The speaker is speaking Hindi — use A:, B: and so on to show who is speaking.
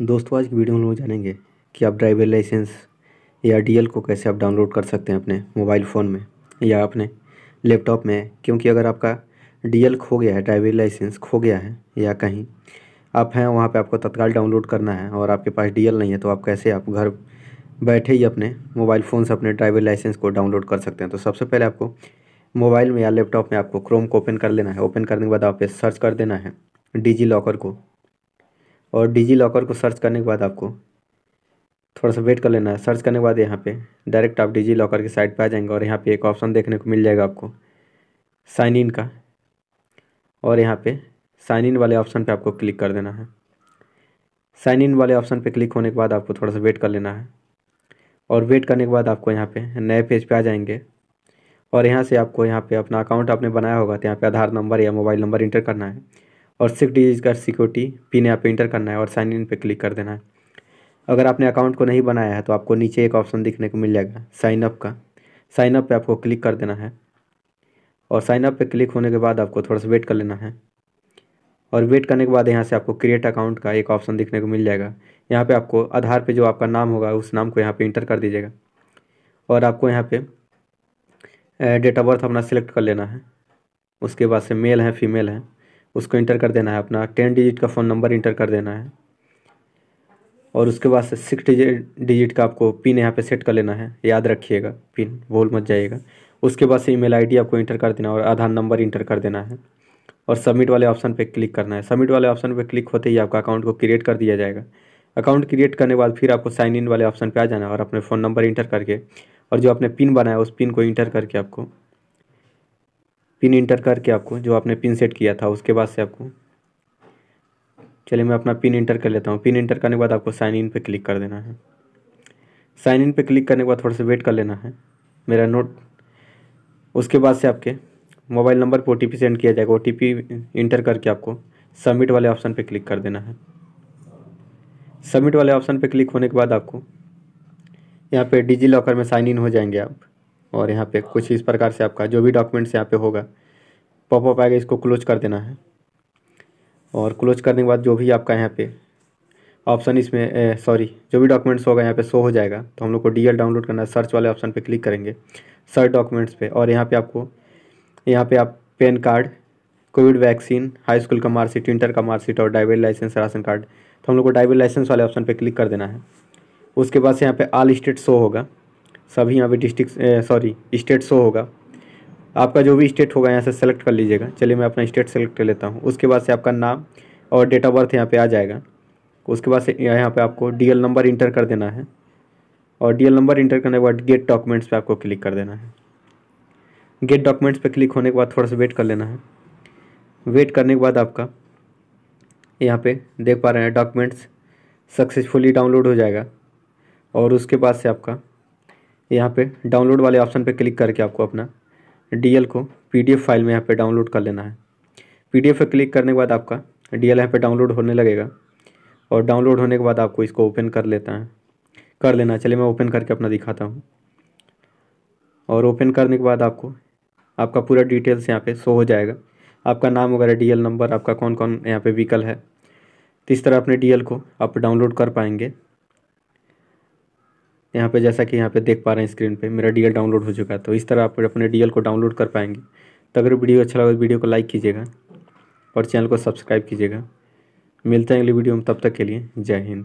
A: दोस्तों आज की वीडियो में लोग जानेंगे कि आप ड्राइवर लाइसेंस या डीएल को कैसे आप डाउनलोड कर सकते हैं अपने मोबाइल फ़ोन में या अपने लैपटॉप में क्योंकि अगर आपका डीएल खो गया है ड्राइवर लाइसेंस खो गया है या कहीं आप हैं वहाँ पे आपको तत्काल डाउनलोड करना है और आपके पास डी नहीं है तो आप कैसे आप घर बैठे ही अपने मोबाइल फ़ोन से अपने ड्राइवर लाइसेंस को डाउनलोड कर सकते हैं तो सबसे पहले आपको मोबाइल में या लैपटॉप में आपको क्रोम को ओपन कर लेना है ओपन करने के बाद आप सर्च कर देना है डिजी लॉकर को और डिजी लॉकर को सर्च करने के बाद आपको थोड़ा सा वेट कर लेना है सर्च करने के बाद यहाँ पे डायरेक्ट आप डिजी लॉकर की साइट पर आ जाएंगे और यहाँ पे एक ऑप्शन देखने को मिल जाएगा आपको साइन इन का और यहाँ पे साइन इन वाले ऑप्शन पे आपको क्लिक कर देना है साइन इन वाले ऑप्शन पे क्लिक होने के बाद आपको थोड़ा सा वेट कर लेना है और वेट करने के बाद आपको यहाँ पर नए पेज पर आ जाएंगे और यहाँ से आपको यहाँ पर अपना अकाउंट आपने बनाया होगा तो यहाँ पर आधार नंबर या मोबाइल नंबर इंटर करना है और सिक्स डिजिट का सिक्योरिटी पिन यहाँ पे इंटर करना है और साइन इन पे क्लिक कर देना है अगर आपने अकाउंट को नहीं बनाया है तो आपको नीचे एक ऑप्शन दिखने को मिल जाएगा साइन अप का साइन अप पे आपको क्लिक कर देना है और साइन अप पे क्लिक होने के बाद आपको थोड़ा सा वेट कर लेना है और वेट करने के बाद यहाँ से आपको क्रिएट अकाउंट का एक ऑप्शन दिखने को मिल जाएगा यहाँ पर आपको आधार पर जो आपका नाम होगा उस नाम को यहाँ पर इंटर कर दीजिएगा और आपको यहाँ पर डेट ऑफ बर्थ अपना सिलेक्ट कर लेना है उसके बाद से मेल है फीमेल है उसको इंटर कर देना है अपना टेन डिजिट का फ़ोन नंबर इंटर कर देना है और उसके बाद से सिक्स डिजिट का आपको पिन यहाँ पे सेट कर लेना है याद रखिएगा पिन भूल मत जाइएगा उसके बाद से ईमेल आईडी आपको इंटर कर देना है और आधार नंबर इंटर कर देना है और सबमिट वाले ऑप्शन पर क्लिक करना है सबमिट वाले ऑप्शन पर क्लिक होते ही आपका अकाउंट को क्रिएट कर दिया जाएगा अकाउंट क्रिएट करने के बाद फिर आपको साइन इन वाले ऑप्शन पर आ जाना है और अपने फ़ोन नंबर इंटर करके और जो आपने पिन बनाया उस पिन को इंटर करके आपको पिन इंटर करके आपको जो आपने पिन सेट किया था उसके बाद से आपको चलिए मैं अपना पिन इंटर कर लेता हूँ पिन इंटर करने के बाद आपको साइन इन पे क्लिक कर देना है साइन इन पे क्लिक करने के बाद थोड़ा सा वेट कर लेना है मेरा नोट उसके बाद से आपके मोबाइल नंबर पर ओ सेंड किया जाएगा ओ इंटर करके आपको सबमिट वाले ऑप्शन पर क्लिक कर देना है सबमिट वाले ऑप्शन पर क्लिक होने के बाद आपको यहाँ पे डिजी लॉकर में साइन इन हो जाएंगे आप और यहाँ पे कुछ इस प्रकार से आपका जो भी डॉक्यूमेंट्स यहाँ पे होगा पॉपअप आएगा इसको क्लोज कर देना है और क्लोज करने के बाद जो भी आपका यहाँ पे ऑप्शन इसमें सॉरी जो भी डॉक्यूमेंट्स होगा यहाँ पे शो हो जाएगा तो हम लोग को डी डाउनलोड करना है सर्च वाले ऑप्शन पे क्लिक करेंगे सर्च डॉक्यूमेंट्स पे और यहाँ पे आपको यहाँ पे आप PAN card covid vaccine high school का मार्कशीट इंटर का मार्कशीट और ड्राइविंग लाइसेंस राशन कार्ड तो हम लोग को ड्राइविंग लाइसेंस वाले ऑप्शन पर क्लिक कर देना है उसके बाद से यहाँ पर आल स्टेट शो होगा सभी यहाँ पे डिस्ट्रिक्स सॉरी स्टेट शो होगा आपका जो भी स्टेट होगा यहाँ से सेलेक्ट कर लीजिएगा चलिए मैं अपना स्टेट सेलेक्ट कर लेता हूँ उसके बाद से आपका नाम और डेट ऑफ बर्थ यहाँ पे आ जाएगा उसके बाद से यहाँ पे आपको डी नंबर इंटर कर देना है और डी नंबर इंटर करने के बाद गेट डॉक्यूमेंट्स पर आपको क्लिक कर देना है गेट डॉक्यूमेंट्स पर क्लिक होने के बाद थोड़ा सा वेट कर लेना है वेट करने के बाद आपका यहाँ पे देख पा रहे हैं डॉक्यूमेंट्स सक्सेसफुली डाउनलोड हो जाएगा और उसके बाद से आपका यहाँ पे डाउनलोड वाले ऑप्शन पे क्लिक करके आपको अपना डीएल को पीडीएफ फाइल में यहाँ पे डाउनलोड कर लेना है पीडीएफ पे क्लिक करने के बाद आपका डीएल यहाँ पे डाउनलोड होने लगेगा और डाउनलोड होने के बाद आपको इसको ओपन कर लेता है कर लेना चलिए मैं ओपन करके अपना दिखाता हूँ और ओपन करने के बाद आपको आपका पूरा डिटेल्स यहाँ पर शो हो जाएगा आपका नाम वगैरह डी नंबर आपका कौन कौन यहाँ पर व्हीकल है तो इस तरह अपने डी को आप डाउनलोड कर पाएंगे यहाँ पे जैसा कि यहाँ पे देख पा रहे हैं स्क्रीन पे मेरा डीएल डाउनलोड हो चुका है तो इस तरह आप अपने डीएल को डाउनलोड कर पाएंगे तो अगर वीडियो अच्छा लगा तो वीडियो को लाइक कीजिएगा और चैनल को सब्सक्राइब कीजिएगा मिलते हैं अगली वीडियो में तब तक के लिए जय हिंद